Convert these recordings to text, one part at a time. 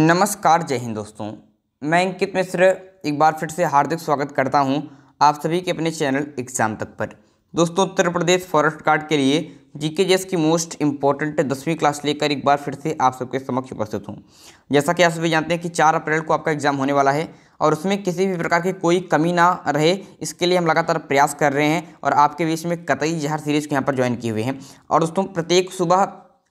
नमस्कार जय हिंद दोस्तों मैं अंकित मिश्र एक बार फिर से हार्दिक स्वागत करता हूं आप सभी के अपने चैनल एग्जाम तक पर दोस्तों उत्तर प्रदेश फॉरेस्ट गार्ड के लिए जीके जेस की मोस्ट इंपॉर्टेंट दसवीं क्लास लेकर एक बार फिर से आप सबके समक्ष उपस्थित हूँ जैसा कि आप सभी जानते हैं कि चार अप्रैल को आपका एग्जाम होने वाला है और उसमें किसी भी प्रकार की कोई कमी ना रहे इसके लिए हम लगातार प्रयास कर रहे हैं और आपके बीच में कतई जहर सीरीज को यहाँ पर ज्वाइन किए हुए हैं और दोस्तों प्रत्येक सुबह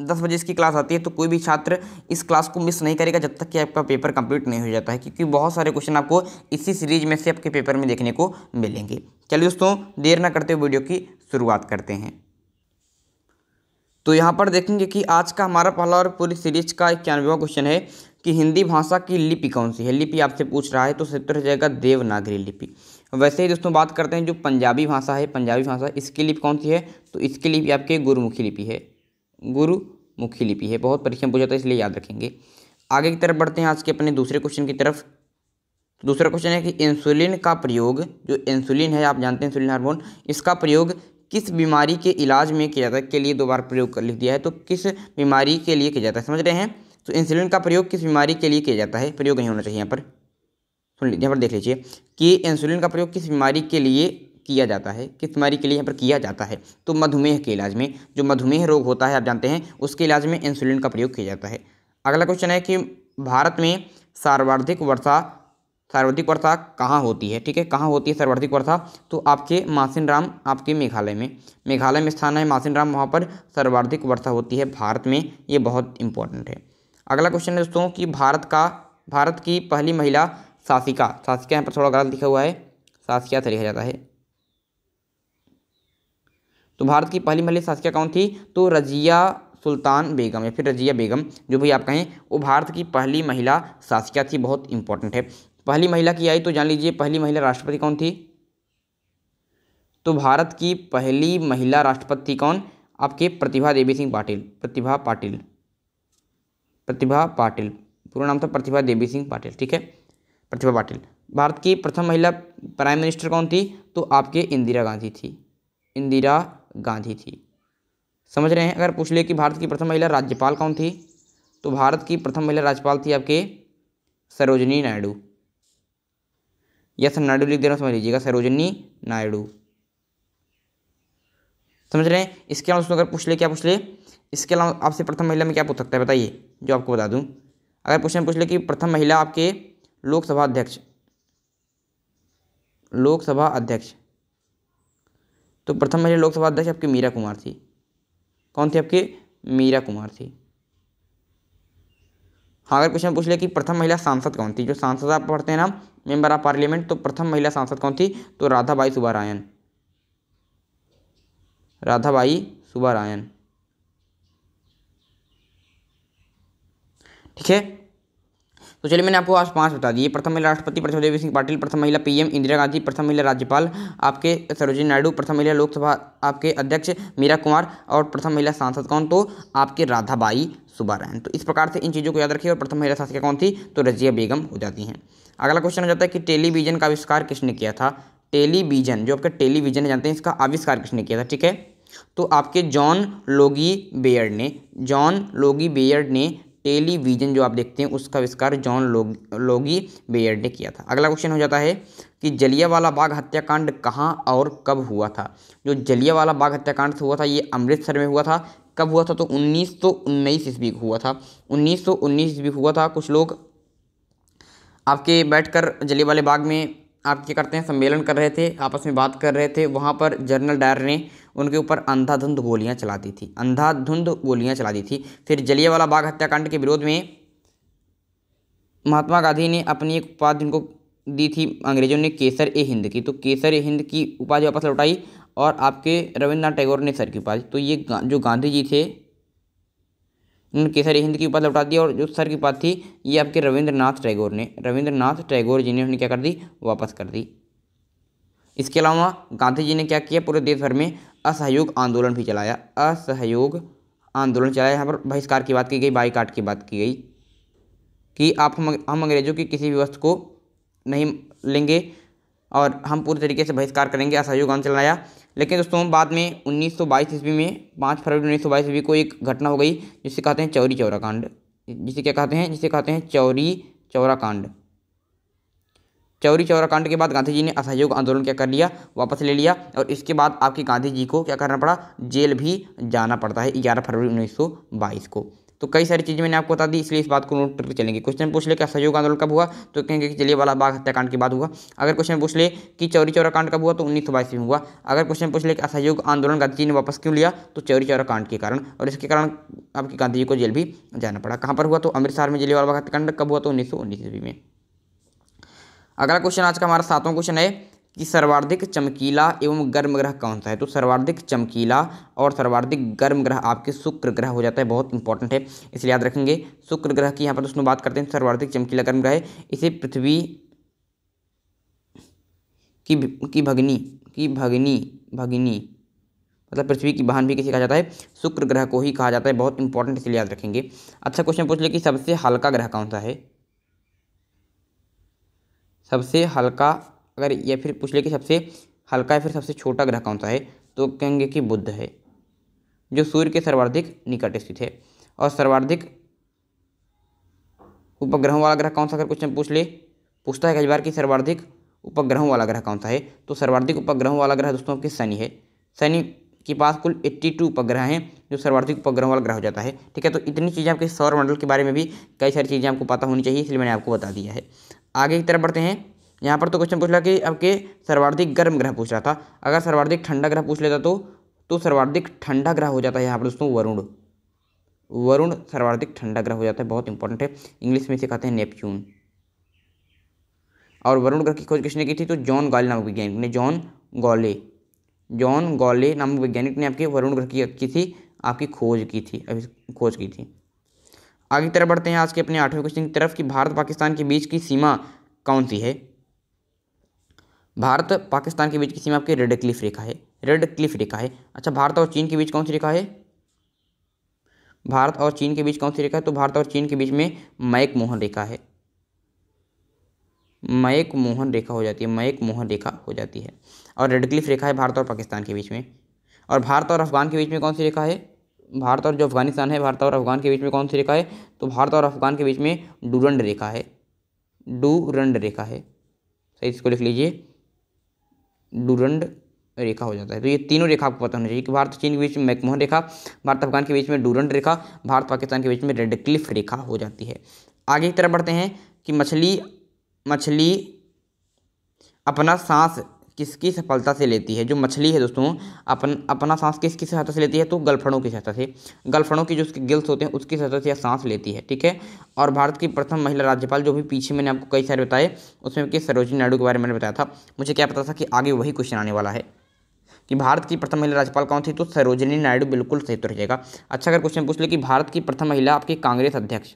दस बजे इसकी क्लास आती है तो कोई भी छात्र इस क्लास को मिस नहीं करेगा जब तक कि आपका पेपर कंप्लीट नहीं हो जाता है क्योंकि बहुत सारे क्वेश्चन आपको इसी सीरीज में से आपके पेपर में देखने को मिलेंगे चलिए दोस्तों देर ना करते हुए वीडियो की शुरुआत करते हैं तो यहाँ पर देखेंगे कि आज का हमारा पहला और पूरी सीरीज का इक्यानवेवा क्वेश्चन है कि हिंदी भाषा की लिपि कौन सी है लिपि आपसे पूछ रहा है तो सत्तर जाएगा देवनागरी लिपि वैसे ही दोस्तों बात करते हैं जो पंजाबी भाषा है पंजाबी भाषा इसकी लिपि कौन सी है तो इसकी लिपि आपके गुरुमुखी लिपि है गुरु मुखी लिपि है बहुत परीक्षा में पूछा था इसलिए याद रखेंगे आगे की तरफ बढ़ते हैं आज के अपने दूसरे क्वेश्चन की तरफ दूसरा क्वेश्चन है कि इंसुलिन का प्रयोग जो इंसुलिन है आप जानते हैं इंसुलिन हार्मोन इसका प्रयोग किस बीमारी के इलाज में किया जाता है के लिए दो बार प्रयोग कर लिख दिया है तो किस बीमारी के लिए किया जाता है समझ रहे हैं तो इंसुलिन का प्रयोग किस बीमारी के लिए किया जाता है प्रयोग नहीं होना चाहिए यहाँ पर सुन लीजिए यहाँ पर देख लीजिए कि इंसुलिन का प्रयोग किस बीमारी के लिए किया जाता है किस बीमारी के लिए यहाँ पर किया जाता है तो मधुमेह के इलाज में जो मधुमेह रोग होता है आप जानते हैं उसके इलाज में इंसुलिन का प्रयोग किया जाता है अगला क्वेश्चन है कि भारत में सर्वाधिक वर्षा सर्वाधिक वर्षा कहाँ होती है ठीक है कहाँ होती है सर्वाधिक वर्षा तो आपके मासिन राम आपके मेघालय में मेघालय में स्थान है मासिन राम वहाँ पर सर्वाधिक वर्षा होती है भारत में ये बहुत इंपॉर्टेंट है अगला क्वेश्चन है दोस्तों कि भारत का भारत की पहली महिला शासिका शासिका यहाँ पर थोड़ा गलत लिखा हुआ है शासिका से लिखा जाता है तो भारत की पहली महिला शासिका कौन थी तो रजिया सुल्तान बेगम या फिर रजिया बेगम जो भी आप कहें वो भारत की पहली महिला शासिका थी बहुत इंपॉर्टेंट है पहली महिला की आई तो जान लीजिए पहली महिला राष्ट्रपति कौन थी तो भारत की पहली महिला राष्ट्रपति थी कौन आपके प्रतिभा देवी सिंह पाटिल प्रतिभा पाटिल प्रतिभा पाटिल पूरा नाम था प्रतिभा देवी सिंह पाटिल ठीक है प्रतिभा पाटिल भारत की प्रथम महिला प्राइम मिनिस्टर कौन थी तो आपके इंदिरा गांधी थी इंदिरा गांधी थी समझ रहे हैं अगर पूछ ले कि भारत की प्रथम महिला राज्यपाल कौन थी तो भारत की प्रथम महिला राज्यपाल थी आपके सरोजनी नायडू यस नायडू लिख दे रहा समझ लीजिएगा सरोजनी नायडू समझ रहे हैं इसके अलावा उसमें अगर पूछ ले क्या पूछ ले इसके अलावा आपसे प्रथम महिला में क्या पूछ सकता है बताइए जो आपको बता दूँ अगर क्वेश्चन पूछ ले कि प्रथम महिला आपके लोकसभा अध्यक्ष लोकसभा अध्यक्ष तो प्रथम महिला लोकसभा अध्यक्ष आपकी मीरा कुमार थी कौन थी आपकी मीरा कुमार थी हाँ अगर क्वेश्चन पूछ लिया कि प्रथम महिला सांसद कौन थी जो सांसद आप पढ़ते हैं ना मेंबर ऑफ पार्लियामेंट तो प्रथम महिला सांसद कौन थी तो राधाबाई सुब्बारायन राधाबाई सुबारायन ठीक है तो चलिए मैंने आपको आज पांच बता दिए प्रथम महिला राष्ट्रपति प्रथम देवी सिंह पाटिल प्रथम महिला पीएम इंदिरा गांधी प्रथम महिला राज्यपाल आपके सरोजिनी नायडू प्रथम महिला लोकसभा आपके अध्यक्ष मीरा कुमार और प्रथम महिला सांसद कौन तो आपके राधाबाई सुबारायण तो इस प्रकार से इन चीज़ों को याद रखिए और प्रथम महिला शासिका कौन थी तो रजिया बेगम हो जाती हैं अगला क्वेश्चन हो जाता है कि टेलीविजन का आविष्कार किसने किया था टेलीविजन जो आपका टेलीविजन जानते हैं इसका आविष्कार किसने किया था ठीक है तो आपके जॉन लोगी बेयर्ड ने जॉन लोगी बेयर्ड ने टेलीविजन जो आप देखते हैं उसका आविष्कार जॉन लोग, लोगी बेयर ने किया था अगला क्वेश्चन हो जाता है कि जलियावाला बाग हत्याकांड कहाँ और कब हुआ था जो जलियावाला बाग हत्याकांड हुआ था ये अमृतसर में हुआ था कब हुआ था तो उन्नीस सौ उन्नीस ईस्वी हुआ था उन्नीस सौ उन्नीस ईस्वी हुआ था कुछ लोग आपके बैठकर जलियावाले बाग में आप क्या करते हैं सम्मेलन कर रहे थे आपस में बात कर रहे थे वहाँ पर जनरल डायर ने उनके ऊपर अंधाधुंध गोलियाँ चला दी थी अंधाधुंध गोलियाँ चला दी थी फिर जलियावाला बाग हत्याकांड के विरोध में महात्मा गांधी ने अपनी एक उपाधि उनको दी थी अंग्रेजों ने केसर ए हिंद की तो केसर ए हिंद की उपाधि वापस लौटाई और आपके रविन्द्रनाथ टैगोर ने सर की उपाधि तो ये जो गांधी जी थे उन्होंने केसर हिंद की उपाधि लौटा दी और जो सर की उपाधि थी ये आपके रविंद्रनाथ टैगोर ने रविंद्रनाथ टैगोर जी ने उन्हें क्या कर दी वापस कर दी इसके अलावा गांधी जी ने क्या किया पूरे देश भर में असहयोग आंदोलन भी चलाया असहयोग आंदोलन चलाया यहाँ पर बहिष्कार की बात की गई बाईकाट की बात की गई कि आप हम अंग्रेज़ों की किसी भी वस्तु को नहीं लेंगे और हम पूरी तरीके से बहिष्कार करेंगे असहयोग आंदोलन चलाया लेकिन दोस्तों बाद में 1922 ईस्वी में पाँच फरवरी 1922 ईस्वी को एक घटना हो गई जिसे कहते हैं चौरी चौरा कांड जिसे क्या कहते हैं जिसे कहते हैं चौरी चौरा कांड चौरी चौरा कांड के बाद गांधी जी ने असहयोग आंदोलन क्या कर लिया वापस ले लिया और इसके बाद आपके गांधी जी को क्या करना पड़ा जेल भी जाना पड़ता है ग्यारह फरवरी उन्नीस को तो कई सारी चीजें मैंने आपको बता दी इसलिए इस बात को नोट करके चलेंगे क्वेश्चन पूछ ले क्या सहयोग आंदोलन कब हुआ तो कहेंगे कि चलिए वाला बाघ हत्याकांड की बात हुआ अगर क्वेश्चन पूछ ले कि चौरी चौरा कांड कब हुआ तो उन्नीस सौ बाईस में हुआ अगर क्वेश्चन पूछ ले कि असहयोग आंदोलन गांधी ने वापस क्यों लिया तो चौरी चौरा कांड के कारण और इसके कारण आपकी गांधी जी को जेल भी जाना पड़ा कहाँ पर हुआ तो अमृतसर में जिले वाला बाघ हत्याकांड कब हुआ तो उन्नीस सौ में अगला क्वेश्चन आज का हमारा सातवां क्वेश्चन है कि सर्वाधिक चमकीला एवं गर्म ग्रह कौन सा है तो सर्वाधिक चमकीला और सर्वाधिक गर्म ग्रह आपके शुक्र ग्रह हो जाता है बहुत इंपॉर्टेंट है इसलिए याद रखेंगे शुक्र ग्रह की यहाँ पर दोस्तों बात करते हैं सर्वाधिक चमकीला गर्म ग्रह इसे पृथ्वी की की भगनी की भगनी भगनी मतलब पृथ्वी की बहन भी किसे कहा जाता है शुक्र ग्रह को ही कहा जाता है बहुत इंपॉर्टेंट इसलिए याद रखेंगे अच्छा क्वेश्चन पूछ ले कि सबसे हल्का ग्रह कौन सा है सबसे हल्का अगर या फिर पूछ ले कि सबसे हल्का या फिर सबसे छोटा ग्रह कौन सा है तो कहेंगे कि बुद्ध है जो सूर्य के सर्वाधिक निकट स्थित है और सर्वाधिक उपग्रहों वाला ग्रह कौन सा अगर क्वेश्चन पूछ ले पूछता है कई बार कि सर्वाधिक उपग्रहों वाला ग्रह कौन सा है तो सर्वाधिक उपग्रहों वाला ग्रह दोस्तों आपके शनि है शनि के पास कुल 82 उपग्रह हैं जो सर्वाधिक उपग्रह वाला ग्रह हो जाता है ठीक है तो इतनी चीज़ें आपके सौर मंडल के बारे में भी कई सारी चीज़ें आपको पता होनी चाहिए इसलिए मैंने आपको बता दिया है आगे की तरफ बढ़ते हैं यहाँ पर तो क्वेश्चन पूछ रहा कि आपके सर्वाधिक गर्म ग्रह पूछ रहा था अगर सर्वाधिक ठंडा ग्रह पूछ लेता तो तो सर्वाधिक ठंडा ग्रह हो जाता है यहाँ पर दोस्तों वरुण वरुण सर्वाधिक ठंडा ग्रह हो जाता है बहुत इंपॉर्टेंट है इंग्लिश में इसे कहते हैं नेपच्यून और वरुण ग्रह की खोज किसने की थी तो जॉन गॉले नामक वैज्ञानिक ने जॉन गॉले जॉन गॉले नामक वैज्ञानिक ने आपके वरुण ग्रह की, थी आपकी खोज की थी अभी खोज की थी आगे की तरफ बढ़ते हैं आज के अपने आठवें क्वेश्चन की तरफ कि भारत पाकिस्तान के बीच की सीमा कौन सी है भारत पाकिस्तान के बीच की सीमा आपकी रेड क्लिफ रेखा है रेड क्लिफ रेखा है अच्छा भारत और चीन के बीच कौन सी रेखा है भारत और चीन के बीच कौन सी रेखा है तो भारत और चीन के बीच में मैक मोहन रेखा है मैक मोहन रेखा हो जाती है मैक मोहन रेखा हो जाती है और रेड क्लिफ रेखा है भारत और पाकिस्तान के बीच में और भारत और अफगान के बीच में कौन सी रेखा है भारत और जो अफगानिस्तान है भारत और अफगान के बीच में कौन सी रेखा है तो भारत और अफगान के बीच में डूरंड रेखा है डूरंड रेखा है सही इसको लिख लीजिए डुरंड रेखा हो जाता है तो ये तीनों रेखा आपको पता होना चाहिए कि भारत चीन के बीच में मैकमोहन रेखा भारत अफगान के बीच में डूरंड रेखा भारत पाकिस्तान के बीच में रेड क्लिफ रेखा हो जाती है आगे की तरफ बढ़ते हैं कि मछली मछली अपना सांस किसकी सफलता से लेती है जो मछली है दोस्तों अपन अपना सांस किसकी सहायता से लेती है तो गलफड़ों की सहायता से गलफड़ों की जो उसके गिल्स होते हैं उसकी सहायता से यह सांस लेती है ठीक है और भारत की प्रथम महिला राज्यपाल जो भी पीछे मैंने आपको कई सारे बताए उसमें कि सरोजिनी नायडू के बारे में बताया था मुझे क्या पता था कि आगे वही क्वेश्चन आने वाला है कि भारत की प्रथम महिला राज्यपाल कौन थी तो सरोजिनी नायडू बिल्कुल सही तो रहेगा अच्छा अगर क्वेश्चन पूछ ले कि भारत की प्रथम महिला आपकी कांग्रेस अध्यक्ष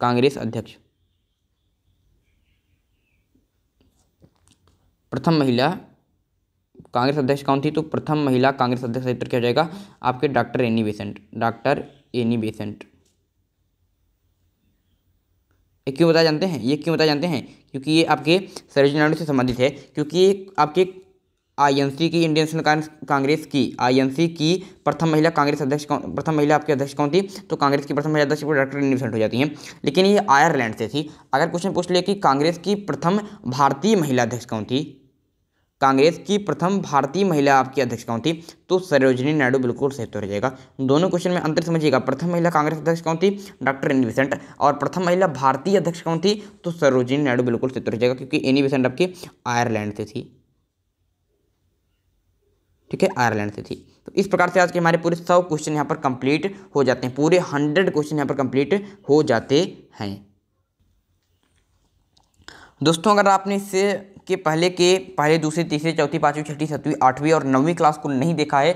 कांग्रेस अध्यक्ष प्रथम महिला कांग्रेस अध्यक्ष कौन थी तो प्रथम महिला कांग्रेस अध्यक्ष उत्तर क्या हो जाएगा आपके doctor Annie Besant doctor Annie Besant ये क्यों बताया जानते हैं ये क्यों बताया जानते हैं क्योंकि ये आपके सरोज नायडू से संबंधित है क्योंकि ये आपके आईएनसी की इंडियन नेशनल कांग्रेस की आईएनसी की प्रथम महिला कांग्रेस अध्यक्ष कौन प्रथम महिला आपके अध्यक्ष कौन थी तो कांग्रेस की प्रथम महिला अध्यक्ष डॉक्टर एनी बेसेंट हो जाती हैं लेकिन ये आयरलैंड से थी अगर क्वेश्चन पूछ लिया कि कांग्रेस की प्रथम भारतीय महिला अध्यक्ष कौन थी कांग्रेस की प्रथम भारतीय महिला आपकी अध्यक्ष कौन थी तो सरोजनी नायडू बिल्कुल सही उत्तर जाएगा दोनों क्वेश्चन में अंतर समझिएगा प्रथम महिला कांग्रेस अध्यक्ष कौन थी डॉक्टर एनी बेसेंट और प्रथम महिला भारतीय अध्यक्ष कौन थी तो सरोजनी नायडू बिल्कुल सही उत्तर जाएगा क्योंकि एनी बेसेंट आपकी आयरलैंड से थी ठीक है आयरलैंड से थी तो इस प्रकार से आज के हमारे पूरे सौ क्वेश्चन यहाँ पर कंप्लीट हो जाते हैं पूरे हंड्रेड क्वेश्चन यहाँ पर कंप्लीट हो जाते हैं दोस्तों अगर आपने इससे के पहले के पहले दूसरी तीसरी चौथी पाँचवीं छठी सातवीं आठवीं और नौवीं क्लास को नहीं देखा है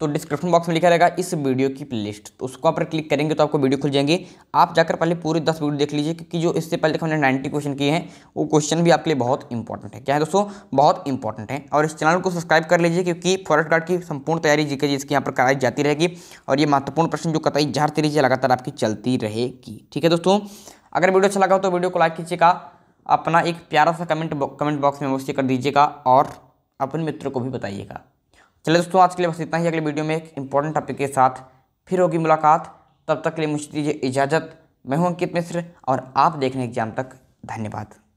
तो डिस्क्रिप्शन बॉक्स में लिखा रहेगा इस वीडियो की प्लेलिस्ट तो उसको आप क्लिक करेंगे तो आपको वीडियो खुल जाएंगे आप जाकर पहले पूरे दस वीडियो देख लीजिए क्योंकि जो इससे पहले हमने नाइन्टी क्वेश्चन किए हैं वो क्वेश्चन भी आपके लिए बहुत इंपॉर्टेंट है क्या है दोस्तों बहुत इंपॉर्टेंट है और इस चैनल को सब्सक्राइब कर लीजिए क्योंकि फॉरेस्ट गार्ड की संपूर्ण तैयारी जी के जिसकी यहाँ पर कराई जाती रहेगी और ये महत्वपूर्ण प्रश्न जो कताई झाड़ते रहिए लगातार आपकी चलती रहेगी ठीक है दोस्तों अगर वीडियो अच्छा लगा हो तो वीडियो को लाइक कीजिएगा अपना एक प्यारा सा कमेंट बो, कमेंट बॉक्स में अवश्य कर दीजिएगा और अपने मित्रों को भी बताइएगा चलिए दोस्तों आज के लिए बस इतना ही अगले वीडियो में एक इंपॉर्टेंट टॉपिक के साथ फिर होगी मुलाकात तब तक के लिए मुझे दीजिए इजाज़त मैं हूँ अंकित मिश्र और आप देख एग्जाम तक धन्यवाद